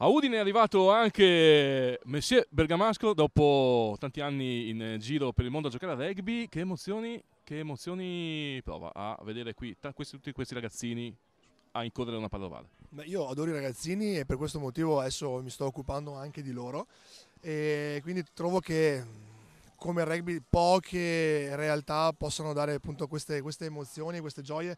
A Udine è arrivato anche Messie Bergamasco dopo tanti anni in giro per il mondo a giocare a rugby. Che emozioni, che emozioni prova a vedere qui questi, tutti questi ragazzini a incorrere una palla io adoro i ragazzini e per questo motivo adesso mi sto occupando anche di loro e quindi trovo che come rugby poche realtà possano dare appunto queste, queste emozioni, queste gioie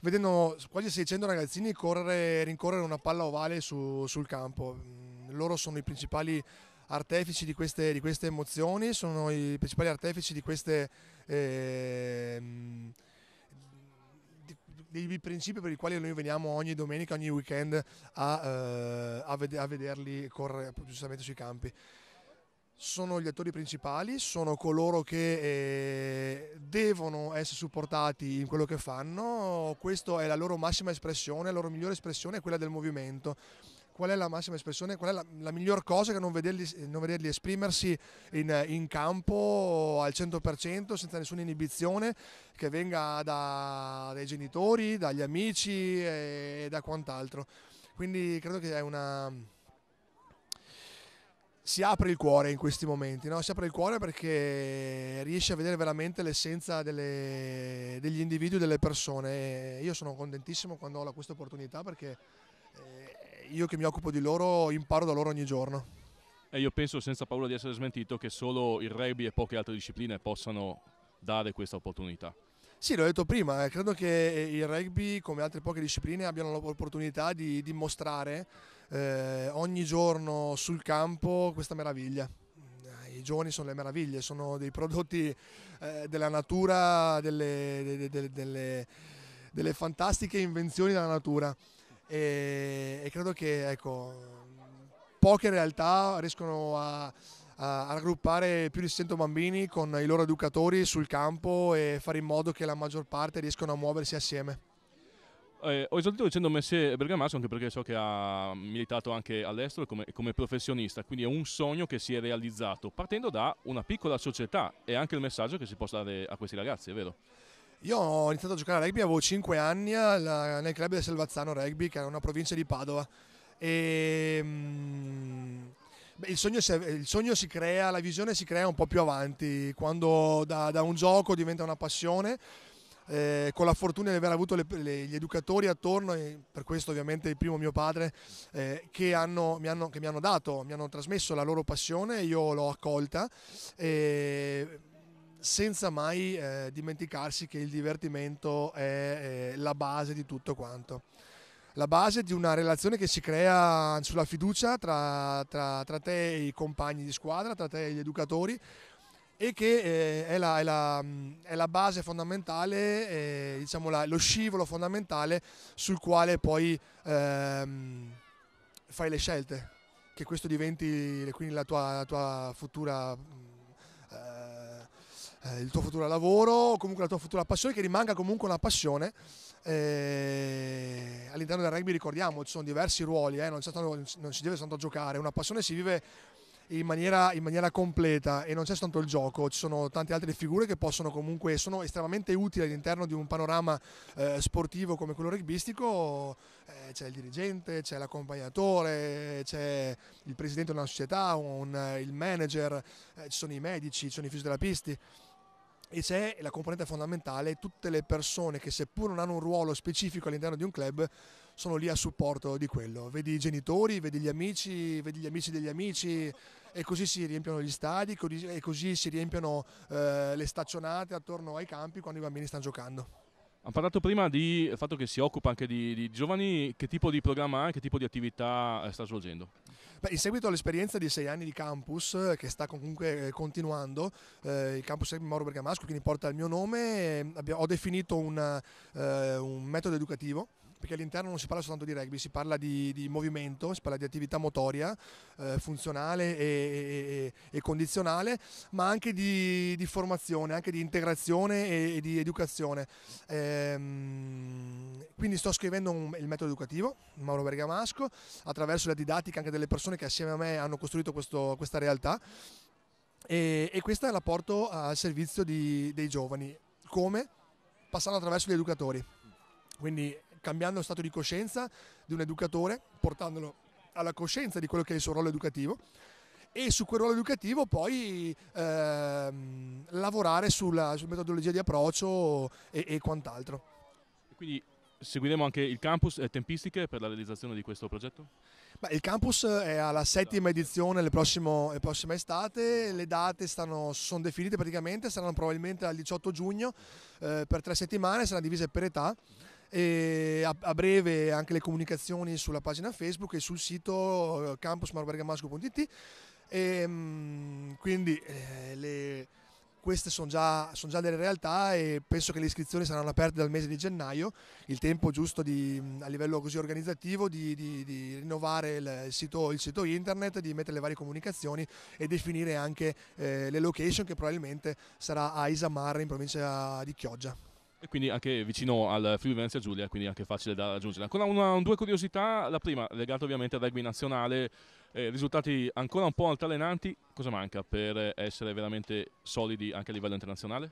vedendo quasi 600 ragazzini correre, rincorrere una palla ovale su, sul campo. Mm, loro sono i principali artefici di queste, di queste, emozioni, sono i principali artefici di queste... Eh, dei principi per i quali noi veniamo ogni domenica, ogni weekend a, eh, a, ved a vederli correre giustamente sui campi sono gli attori principali, sono coloro che eh, devono essere supportati in quello che fanno, questa è la loro massima espressione, la loro migliore espressione è quella del movimento. Qual è la massima espressione, qual è la, la miglior cosa che non vederli, non vederli esprimersi in, in, campo al 100% senza nessuna inibizione che venga da, dai genitori, dagli amici e, eh, e da quant'altro. Quindi credo che è una, si apre il cuore in questi momenti, no? si apre il cuore perché riesce a vedere veramente l'essenza delle, degli individui, delle persone. Io sono contentissimo quando ho questa opportunità perché eh, io che mi occupo di loro imparo da loro ogni giorno. E io penso senza paura di essere smentito che solo il rugby e poche altre discipline possano dare questa opportunità. Sì, l'ho detto prima, eh, credo che il rugby come altre poche discipline abbiano l'opportunità di dimostrare eh, ogni giorno sul campo questa meraviglia. Eh, I giovani sono le meraviglie, sono dei prodotti eh, della natura, delle, delle, delle, delle, fantastiche invenzioni della natura e, e credo che ecco, poche realtà riescono a, a, raggruppare più di 100 bambini con i loro educatori sul campo e fare in modo che la maggior parte riescano a muoversi assieme. Eh, ho esordito dicendo Messi Bergamasco anche perché so che ha militato anche all'estero come, come, professionista, quindi è un sogno che si è realizzato partendo da una piccola società e anche il messaggio che si possa dare a questi ragazzi, è vero? Io ho iniziato a giocare a rugby, avevo 5 anni alla, nel club del Selvazzano Rugby, che è una provincia di Padova. E, mm, beh, il, sogno, il, sogno si, crea, la visione si crea un po' più avanti, quando da, da un gioco diventa una passione eh, con la fortuna di aver avuto le, le, gli educatori attorno, e per questo ovviamente il primo mio padre, eh, che, hanno, mi hanno, che, mi hanno, dato, mi hanno trasmesso la loro passione, io l'ho accolta. Eh, senza mai eh, dimenticarsi che il divertimento è la base di tutto quanto la base di una relazione che si crea sulla fiducia tra, tra, tra, te e i compagni di squadra, tra te e gli educatori, e che eh, è, la, è la, è la base fondamentale, eh, diciamo la, lo scivolo fondamentale sul quale poi ehm, fai le scelte, che questo diventi quindi la tua, la tua futura eh, il tuo futuro lavoro o comunque la tua futura passione che rimanga comunque una passione. Eh, all'interno del rugby ricordiamo ci sono diversi ruoli, eh, non, non, si deve soltanto giocare, una passione si vive in maniera, in maniera, completa e non c'è soltanto il gioco, ci sono tante altre figure che possono comunque, sono estremamente utili all'interno di un panorama eh, sportivo come quello rugbyistico, eh, c'è il dirigente, c'è l'accompagnatore, c'è il presidente di una società, un, il manager, eh, ci sono i medici, ci sono i fisioterapisti e c'è la componente fondamentale, tutte le persone che seppur non hanno un ruolo specifico all'interno di un club sono lì a supporto di quello, vedi i genitori, vedi gli amici, vedi gli amici degli amici e così si riempiono gli stadi e così si riempiono eh, le staccionate attorno ai campi quando i bambini stanno giocando. Ha parlato prima del fatto che si occupa anche di, di giovani, che tipo di programma ha, che tipo di attività eh, sta svolgendo? Beh, in seguito all'esperienza di sei anni di campus, eh, che sta comunque eh, continuando, eh, il campus Moro Bergamasco, quindi porta il mio nome, ho definito una, eh, un metodo educativo perché all'interno non si parla soltanto di rugby, si parla di, di movimento, si parla di attività motoria, eh, funzionale e, e, e, condizionale, ma anche di, di, formazione, anche di integrazione e, e di educazione. Ehm, quindi sto scrivendo un, il metodo educativo, Mauro Bergamasco, attraverso la didattica anche delle persone che assieme a me hanno costruito questo, questa realtà. E, e, questa la porto al servizio di, dei giovani. Come? Passando attraverso gli educatori. Quindi cambiando lo stato di coscienza di un educatore, portandolo alla coscienza di quello che è il suo ruolo educativo e su quel ruolo educativo poi ehm, lavorare sulla, sulla, metodologia di approccio e, e quant'altro. Quindi seguiremo anche il campus e eh, tempistiche per la realizzazione di questo progetto? Beh, il campus eh, è alla settima esatto. edizione, la prossima estate, le date stanno, sono definite praticamente, saranno probabilmente al 18 giugno eh, per tre settimane, saranno divise per età e a, a, breve anche le comunicazioni sulla pagina Facebook e sul sito eh, campusmarbergamasco.it ehm, quindi eh, le, queste sono già, son già, delle realtà e penso che le iscrizioni saranno aperte dal mese di gennaio, il tempo giusto di, a livello così organizzativo di, di, di rinnovare il sito, il sito, internet, di mettere le varie comunicazioni e definire anche eh, le location che probabilmente sarà a Isamar in provincia di Chioggia e quindi anche vicino al Friuli Venezia Giulia, quindi anche facile da raggiungere. Ancora una, un, due curiosità, la prima legata ovviamente al rugby nazionale, eh, risultati ancora un po' altalenanti, cosa manca per essere veramente solidi anche a livello internazionale?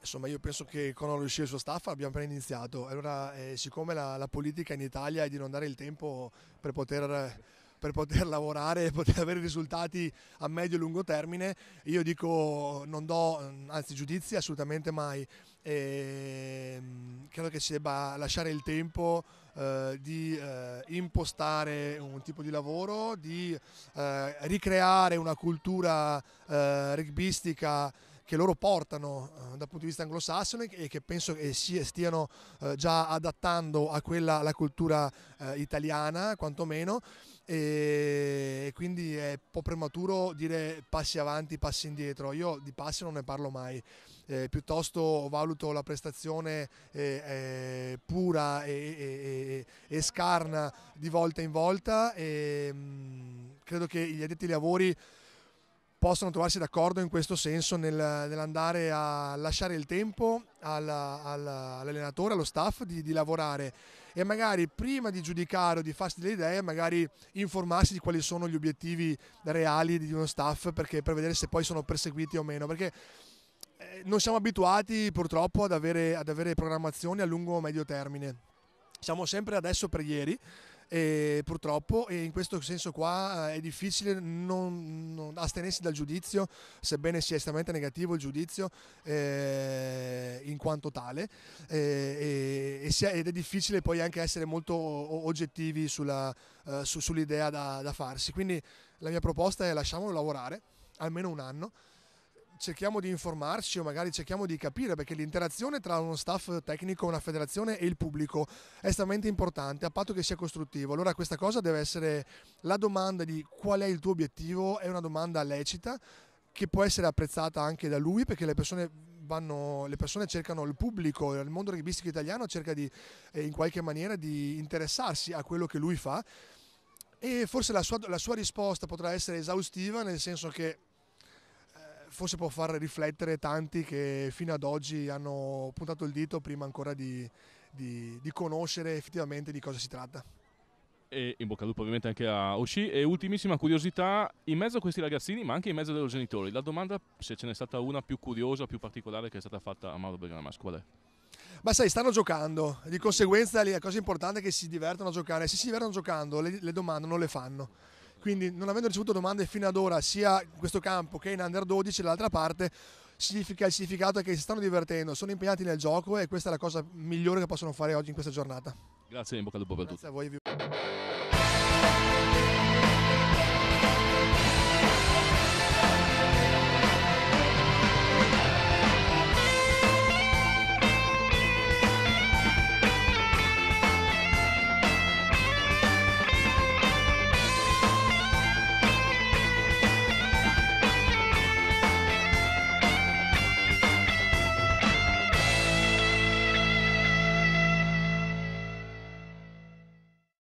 Insomma, io penso che con Lucia e il suo staff abbiamo appena iniziato. Allora, eh, siccome la, la, politica in Italia è di non dare il tempo per poter, per poter lavorare e poter avere risultati a medio e lungo termine, io dico non do anzi giudizi assolutamente mai e ehm, credo che si debba lasciare il tempo eh, di eh, impostare un tipo di lavoro, di eh, ricreare una cultura eh, rugbistica che loro portano eh, dal punto di vista anglosassone e che penso che si stiano eh, già adattando a quella, alla cultura italiana quantomeno e quindi è un po' prematuro dire passi avanti, passi indietro, io di passi non ne parlo mai, eh, piuttosto valuto la prestazione eh, eh, pura e, e, e, scarna di volta in volta e ehm, mh, credo che gli addetti ai lavori possano trovarsi d'accordo in questo senso nel, nell'andare a lasciare il tempo alla, alla, all'allenatore, allo staff di, di, lavorare e magari prima di giudicare o di farsi delle idee, magari informarsi di quali sono gli obiettivi reali di uno staff perché, per vedere se poi sono perseguiti o meno. Perché eh, non siamo abituati purtroppo ad avere, ad avere programmazioni a lungo o medio termine. Siamo sempre adesso per ieri, e purtroppo e in questo senso qua eh, è difficile non, non astenersi dal giudizio, sebbene sia estremamente negativo il giudizio eh, in quanto tale eh, e, sia, ed è difficile poi anche essere molto oggettivi sulla, eh, su, sull'idea da, da farsi. Quindi la mia proposta è lasciamolo lavorare almeno un anno cerchiamo di informarci o magari cerchiamo di capire perché l'interazione tra uno staff tecnico, una federazione e il pubblico è estremamente importante a patto che sia costruttivo. Allora questa cosa deve essere la domanda di qual è il tuo obiettivo, è una domanda lecita che può essere apprezzata anche da lui perché le persone Vanno, le persone cercano il pubblico, il mondo rugbyistico italiano cerca di, eh, in qualche maniera di interessarsi a quello che lui fa e forse la sua, la sua risposta potrà essere esaustiva nel senso che forse può far riflettere tanti che fino ad oggi hanno puntato il dito prima ancora di, di, di conoscere effettivamente di cosa si tratta. E in bocca al lupo ovviamente anche a Oshi. E ultimissima curiosità, in mezzo a questi ragazzini, ma anche in mezzo ai loro genitori, la domanda, se ce n'è stata una più curiosa, più particolare che è stata fatta a Mauro Berganamas, qual è? Ma sai, stanno giocando, di conseguenza la cosa importante è che si divertano a giocare. Se si divertono giocando, le, le domande non le fanno. Quindi non avendo ricevuto domande fino ad ora sia in questo campo che in under 12 dall'altra parte significa il significato è che si stanno divertendo, sono impegnati nel gioco e questa è la cosa migliore che possono fare oggi in questa giornata. Grazie in bocca al lupo per Grazie tutti.